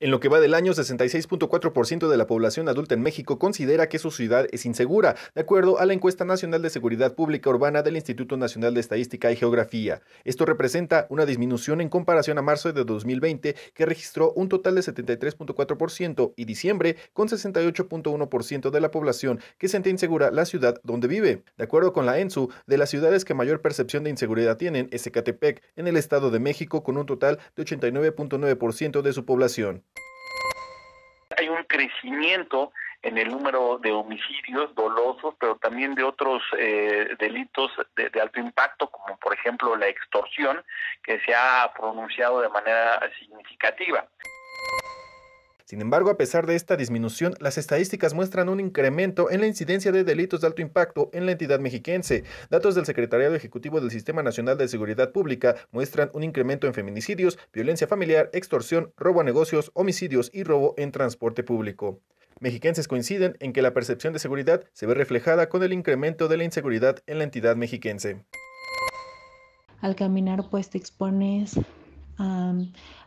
En lo que va del año, 66.4% de la población adulta en México considera que su ciudad es insegura, de acuerdo a la encuesta nacional de seguridad pública urbana del Instituto Nacional de Estadística y Geografía. Esto representa una disminución en comparación a marzo de 2020, que registró un total de 73.4%, y diciembre, con 68.1% de la población que siente insegura la ciudad donde vive. De acuerdo con la ENSU, de las ciudades que mayor percepción de inseguridad tienen es Ecatepec, en el Estado de México, con un total de 89.9% de su población crecimiento en el número de homicidios dolosos, pero también de otros eh, delitos de, alto impacto, como por ejemplo la extorsión, que se ha pronunciado de manera significativa. Sin embargo, a pesar de esta disminución, las estadísticas muestran un incremento en la incidencia de delitos de alto impacto en la entidad mexiquense. Datos del Secretariado Ejecutivo del Sistema Nacional de Seguridad Pública muestran un incremento en feminicidios, violencia familiar, extorsión, robo a negocios, homicidios y robo en transporte público. Mexiquenses coinciden en que la percepción de seguridad se ve reflejada con el incremento de la inseguridad en la entidad mexiquense. Al caminar pues te expones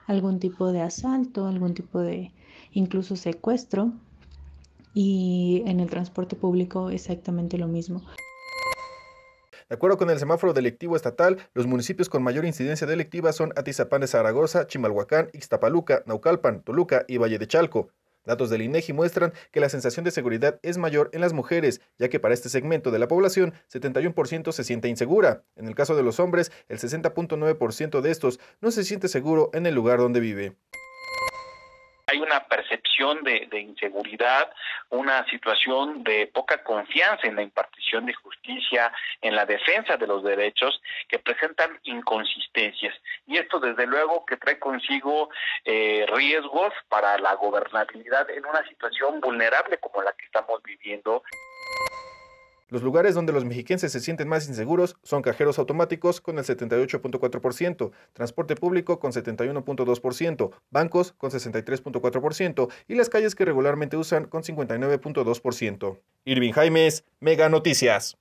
algún tipo de asalto, algún tipo de incluso secuestro. Y en el transporte público exactamente lo mismo. De acuerdo con el semáforo delictivo estatal, los municipios con mayor incidencia delictiva son Atizapán de Zaragoza, Chimalhuacán, Ixtapaluca, Naucalpan, Toluca y Valle de Chalco. Datos del INEGI muestran que la sensación de seguridad es mayor en las mujeres, ya que para este segmento de la población, 71% se siente insegura. En el caso de los hombres, el 60.9% de estos no se siente seguro en el lugar donde vive hay una percepción de, inseguridad, una situación de poca confianza en la impartición de justicia, en la defensa de los derechos, que presentan inconsistencias. Y esto, desde luego, que trae consigo eh, riesgos para la gobernabilidad en una situación vulnerable como la que estamos viviendo. Los lugares donde los mexiquenses se sienten más inseguros son cajeros automáticos con el 78.4%, transporte público con 71.2%, bancos con 63.4% y las calles que regularmente usan con 59.2%. Irving Jaimes, Mega Noticias.